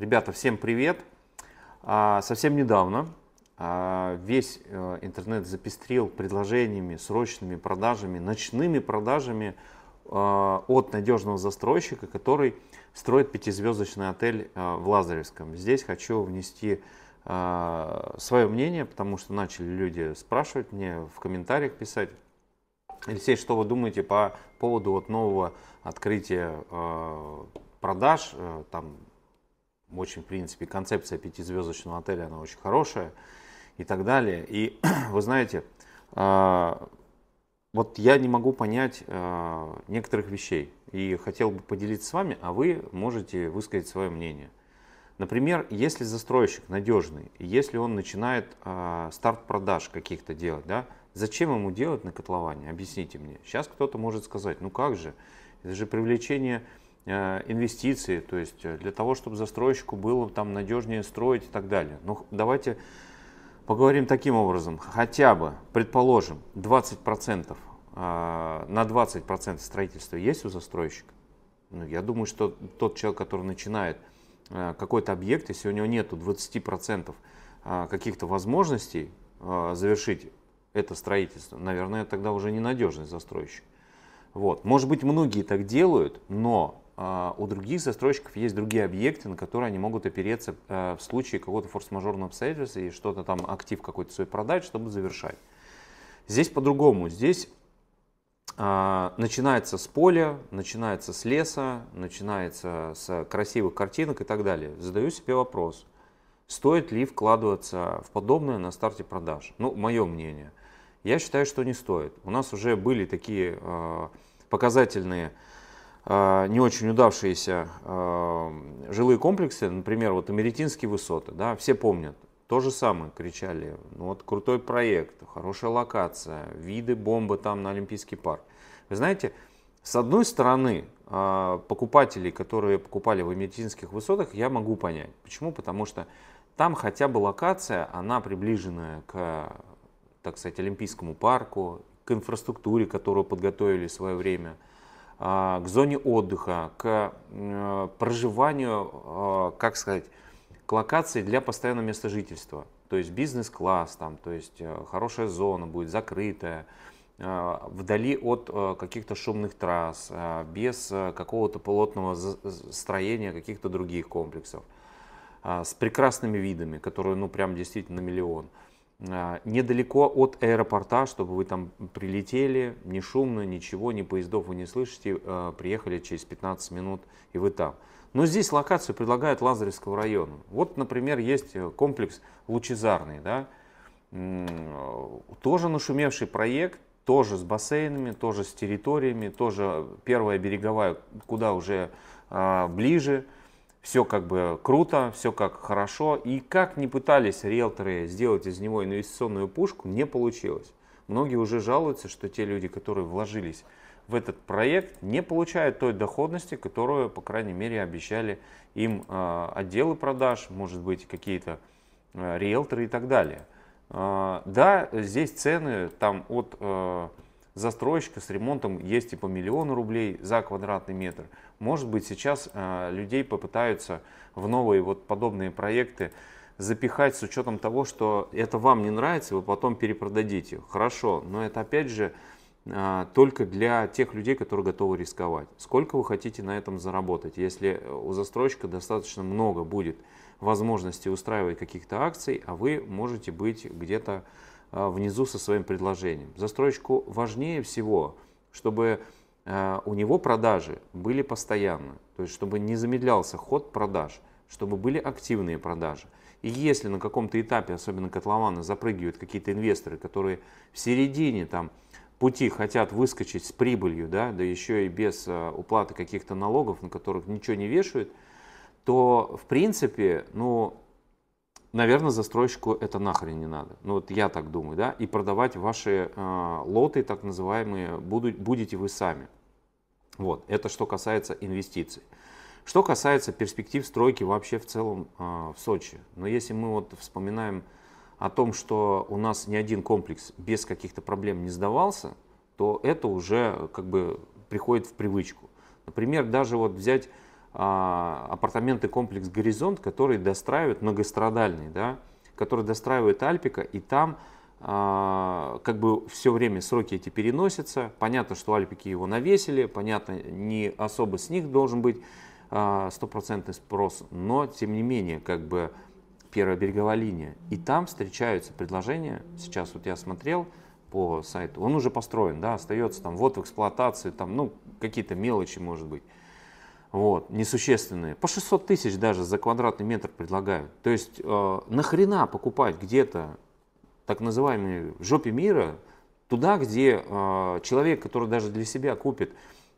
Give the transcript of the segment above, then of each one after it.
Ребята, всем привет! А, совсем недавно а, весь э, интернет запестрил предложениями, срочными продажами, ночными продажами э, от надежного застройщика, который строит пятизвездочный отель э, в Лазаревском. Здесь хочу внести свое мнение, потому что начали люди спрашивать мне, в комментариях писать. Алексей, что вы думаете по поводу вот нового открытия продаж, там, очень, в принципе, концепция пятизвездочного отеля, она очень хорошая и так далее. И вы знаете, а, вот я не могу понять а, некоторых вещей и хотел бы поделиться с вами, а вы можете высказать свое мнение. Например, если застройщик надежный, если он начинает а, старт продаж каких-то делать, да, зачем ему делать на котловане? Объясните мне. Сейчас кто-то может сказать, ну как же, это же привлечение Э, инвестиции, то есть э, для того, чтобы застройщику было там надежнее строить и так далее. Ну давайте поговорим таким образом. Хотя бы, предположим, 20% э, на 20% строительства есть у застройщика? Ну, я думаю, что тот человек, который начинает какой-то объект, если у него нету 20% каких-то возможностей завершить это строительство, наверное, тогда уже ненадежный застройщик. Вот. Может быть, многие так делают, но а, у других застройщиков есть другие объекты, на которые они могут опереться э, в случае какого-то форс-мажорного обстоятельства и что-то там, актив какой-то свой продать, чтобы завершать. Здесь по-другому. Здесь а, начинается с поля, начинается с леса, начинается с красивых картинок и так далее. Задаю себе вопрос, стоит ли вкладываться в подобное на старте продаж? Ну, мое мнение. Я считаю, что не стоит. У нас уже были такие а, показательные а, не очень удавшиеся а, жилые комплексы, например, вот Америтинские высоты, да, все помнят, то же самое кричали, ну вот крутой проект, хорошая локация, виды бомбы там на Олимпийский парк. Вы знаете, с одной стороны, а, покупателей, которые покупали в Америтинских высотах, я могу понять. Почему? Потому что там хотя бы локация, она приближенная к, так сказать, Олимпийскому парку, к инфраструктуре, которую подготовили в свое время – а, к зоне отдыха, к э, проживанию, а, как сказать, к локации для постоянного места жительства. То есть бизнес-класс, там, то есть э, хорошая зона будет закрытая, э, вдали от каких-то шумных трасс, без какого-то плотного строения каких-то других комплексов, а, с прекрасными видами, которые, ну, прям действительно миллион. миллион а, недалеко от аэропорта, чтобы вы там прилетели, не шумно, ничего, ни поездов вы не слышите, а, приехали через 15 минут и вы там. Но здесь локацию предлагают Лазаревского района. Вот, например, есть э, комплекс Лучезарный, да, тоже нашумевший проект, тоже с бассейнами, тоже с территориями, тоже первая береговая, куда уже а, ближе – все как бы круто, все как хорошо. И как не пытались риэлторы сделать из него инвестиционную пушку, не получилось. Многие уже жалуются, что те люди, которые вложились в этот проект, не получают той доходности, которую, по крайней мере, обещали им а, отделы продаж, может быть, какие-то а, риэлторы и так далее. А, да, здесь цены там от застройщика с ремонтом есть и по миллиону рублей за квадратный метр – может быть, сейчас а, людей попытаются в новые вот подобные проекты запихать с учетом того, что это вам не нравится, вы потом перепродадите. Хорошо, но это опять же а, только для тех людей, которые готовы рисковать. Сколько вы хотите на этом заработать? Если э, у застройщика достаточно много будет возможности устраивать каких-то акций, а вы можете быть где-то а, внизу со своим предложением. Застройщику важнее всего, чтобы Э, у него продажи были постоянно, то есть чтобы не замедлялся ход продаж, чтобы были активные продажи. И если на каком-то этапе, особенно котлована, запрыгивают какие-то инвесторы, которые в середине там, пути хотят выскочить с прибылью, да, да еще и без а, уплаты каких-то налогов, на которых ничего не вешают, то в принципе, ну, наверное, застройщику это нахрен не надо. Ну вот я так думаю, да, и продавать ваши э, лоты, так называемые, будут будете вы сами. Вот, это что касается инвестиций. Что касается перспектив стройки вообще в целом э, в Сочи. Но если мы вот вспоминаем о том, что у нас ни один комплекс без каких-то проблем не сдавался, то это уже как бы приходит в привычку. Например, даже вот взять а, апартаменты комплекс «Горизонт», который достраивает, многострадальный, да, который достраивает Альпика, и там а, как бы все время сроки эти переносятся. Понятно, что альпики его навесили, понятно, не особо с них должен быть а, стопроцентный спрос, но тем не менее, как бы первая береговая линия. И там встречаются предложения, сейчас вот я смотрел по сайту, он уже построен, да, остается там вот в эксплуатации, там, ну, какие-то мелочи, может быть, вот, несущественные. По 600 тысяч даже за квадратный метр предлагают. То есть э, нахрена покупать где-то так называемой жопе мира, туда, где э, человек, который даже для себя купит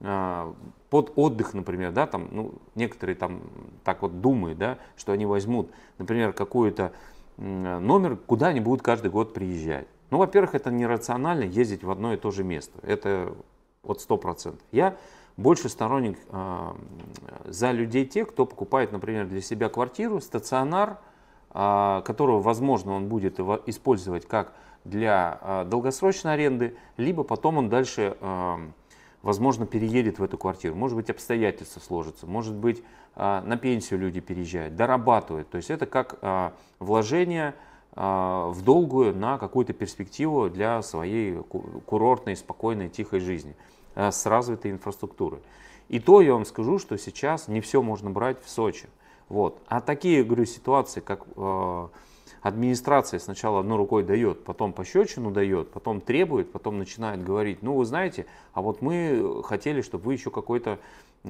э, под отдых, например, да, там, ну, некоторые там так вот думают, да, что они возьмут, например, какой-то э, номер, куда они будут каждый год приезжать. Ну, во-первых, это нерационально ездить в одно и то же место. Это вот сто процентов. Я больше сторонник э, за людей тех, кто покупает, например, для себя квартиру, стационар, а, которого, возможно, он будет использовать как для а, долгосрочной аренды, либо потом он дальше, а, возможно, переедет в эту квартиру. Может быть, обстоятельства сложатся, может быть, на пенсию люди переезжают, дорабатывают. То есть это как вложение в долгую на какую-то перспективу для своей курортной, спокойной, тихой жизни с развитой инфраструктурой. И то я вам скажу, что сейчас не все можно брать в Сочи. Вот. А такие, говорю, ситуации, как э, администрация сначала одной рукой дает, потом пощечину дает, потом требует, потом начинает говорить, ну вы знаете, а вот мы хотели, чтобы вы еще какой-то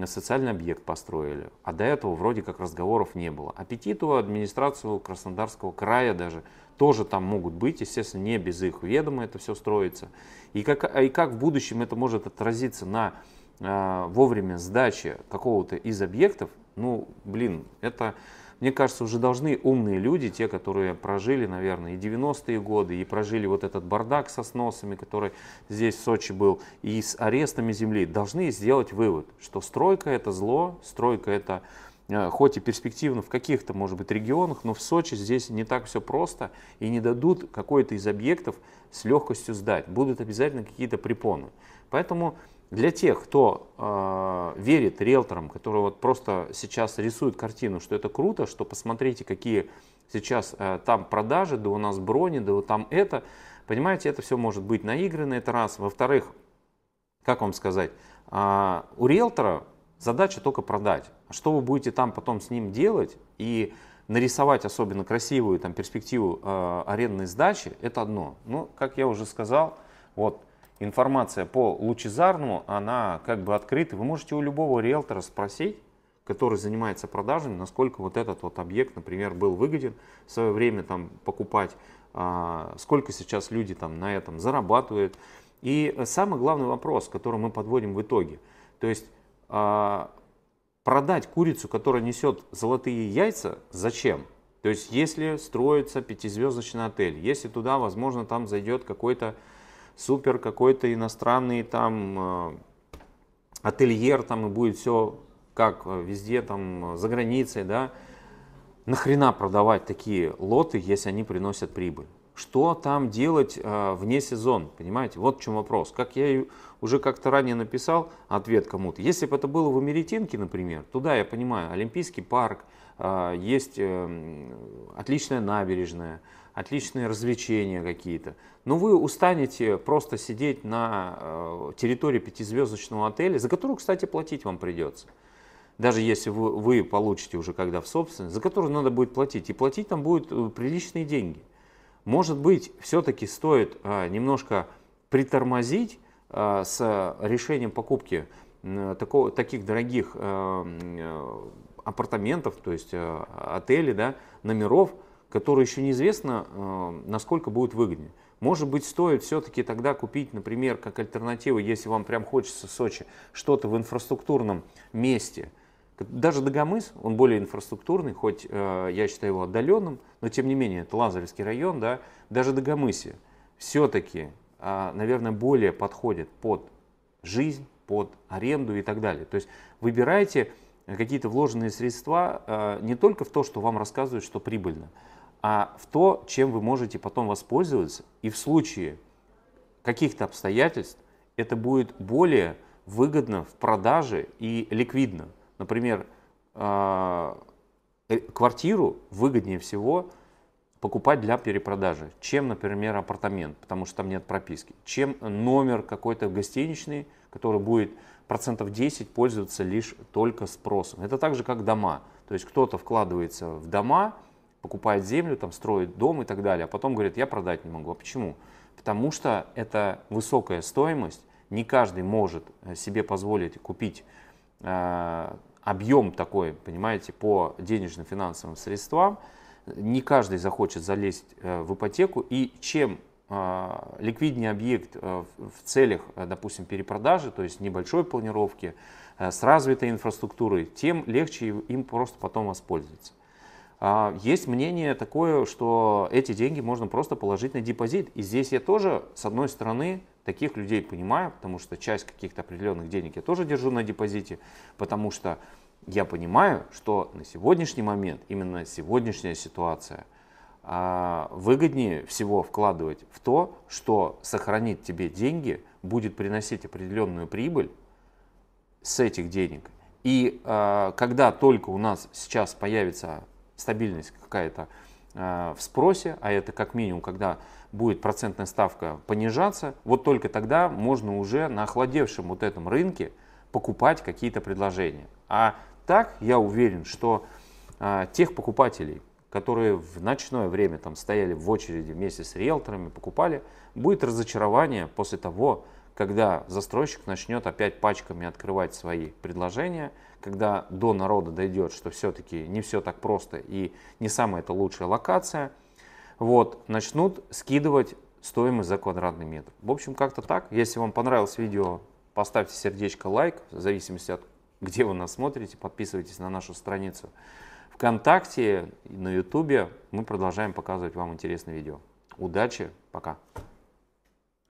социальный объект построили, а до этого вроде как разговоров не было. Аппетит у администрацию Краснодарского края даже тоже там могут быть, естественно, не без их ведома это все строится. И как, а и как в будущем это может отразиться на э, вовремя сдаче какого-то из объектов, ну, блин, это, мне кажется, уже должны умные люди, те, которые прожили, наверное, и 90-е годы, и прожили вот этот бардак со сносами, который здесь в Сочи был, и с арестами земли, должны сделать вывод, что стройка это зло, стройка это э, хоть и перспективно в каких-то, может быть, регионах, но в Сочи здесь не так все просто и не дадут какой-то из объектов с легкостью сдать. Будут обязательно какие-то препоны. Поэтому для тех, кто э, верит риэлторам, которые вот просто сейчас рисуют картину, что это круто, что посмотрите, какие сейчас э, там продажи, да у нас брони, да вот там это, понимаете, это все может быть наиграно, это раз. Во-вторых, как вам сказать, э, у риэлтора задача только продать. А что вы будете там потом с ним делать и нарисовать особенно красивую там перспективу э, арендной сдачи, это одно. Ну, как я уже сказал, вот информация по лучезарному, она как бы открыта. Вы можете у любого риэлтора спросить, который занимается продажами, насколько вот этот вот объект, например, был выгоден в свое время там покупать, а, сколько сейчас люди там на этом зарабатывают. И самый главный вопрос, который мы подводим в итоге, то есть а, продать курицу, которая несет золотые яйца, зачем? То есть если строится пятизвездочный отель, если туда, возможно, там зайдет какой-то супер какой-то иностранный там э, ательер, там и будет все как э, везде, там за границей, да, нахрена продавать такие лоты, если они приносят прибыль? Что там делать э, вне сезон? Понимаете, вот в чем вопрос. Как я уже как-то ранее написал ответ кому-то. Если бы это было в Америтинке, например, туда, я понимаю, Олимпийский парк, а, есть эм, отличная набережная, отличные развлечения какие-то. Но вы устанете просто сидеть на э, территории пятизвездочного отеля, за которую, кстати, платить вам придется. Даже если вы, вы получите уже когда в собственность, за которую надо будет платить. И платить там будут э, приличные деньги. Может быть, все-таки стоит а, немножко притормозить Э, с решением покупки такого, таких дорогих э, э, апартаментов, то есть отелей, да, номеров, которые еще неизвестно, насколько будет выгоднее. Может быть, стоит все-таки тогда купить, например, как альтернативу, если вам прям хочется в Сочи, что-то в инфраструктурном месте. Даже Дагомыс, он более инфраструктурный, хоть э, я считаю его отдаленным, но тем не менее, это Лазаревский район, да, даже Дагомысе все-таки а, наверное, более подходит под жизнь, под аренду и так далее. То есть выбирайте какие-то вложенные средства а, не только в то, что вам рассказывают, что прибыльно, а в то, чем вы можете потом воспользоваться. И в случае каких-то обстоятельств это будет более выгодно в продаже и ликвидно. Например, а, э, квартиру выгоднее всего – покупать для перепродажи, чем, например, апартамент, потому что там нет прописки, чем номер какой-то гостиничный, который будет процентов 10 пользоваться лишь только спросом. Это так же, как дома. То есть кто-то вкладывается в дома, покупает землю, там строит дом и так далее, а потом говорит, я продать не могу. А почему? Потому что это высокая стоимость, не каждый может э, себе позволить купить э, объем такой, понимаете, по денежно-финансовым средствам, не каждый захочет залезть э, в ипотеку, и чем а, ликвиднее объект э, в целях, э, допустим, перепродажи, то есть небольшой планировки, с развитой инфраструктурой, тем легче им просто потом воспользоваться. А, есть мнение такое, что эти деньги можно просто положить на депозит. И здесь я тоже, с одной стороны, таких людей понимаю, потому что часть каких-то определенных денег я тоже держу на депозите, потому что я понимаю, что на сегодняшний момент, именно сегодняшняя ситуация, а, выгоднее всего вкладывать в то, что сохранит тебе деньги, будет приносить определенную прибыль с этих денег. И а, когда только у нас сейчас появится стабильность какая-то а, в спросе, а это как минимум, когда будет процентная ставка понижаться, вот только тогда можно уже на охладевшем вот этом рынке покупать какие-то предложения. А так я уверен, что а, тех покупателей, которые в ночное время там стояли в очереди вместе с риэлторами, покупали, будет разочарование после того, когда застройщик начнет опять пачками открывать свои предложения, когда до народа дойдет, что все-таки не все так просто и не самая это лучшая локация, вот, начнут скидывать стоимость за квадратный метр. В общем, как-то так. Если вам понравилось видео, поставьте сердечко, лайк, в зависимости от где вы нас смотрите, подписывайтесь на нашу страницу ВКонтакте, и на Ютубе. Мы продолжаем показывать вам интересные видео. Удачи, пока!